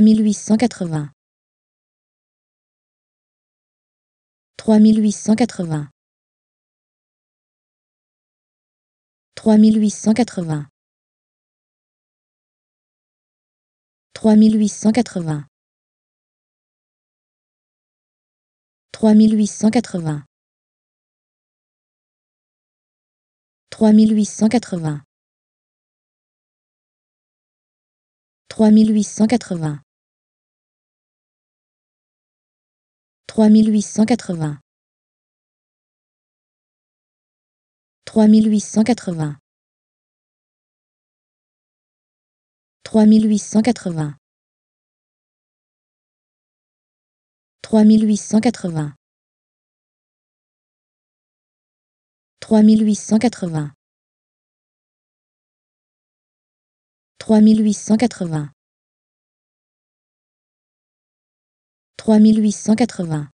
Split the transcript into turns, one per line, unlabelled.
3880 3880 3880 3880 3880 3880 3880 3880 3880 3880 3880 3880 3880 3880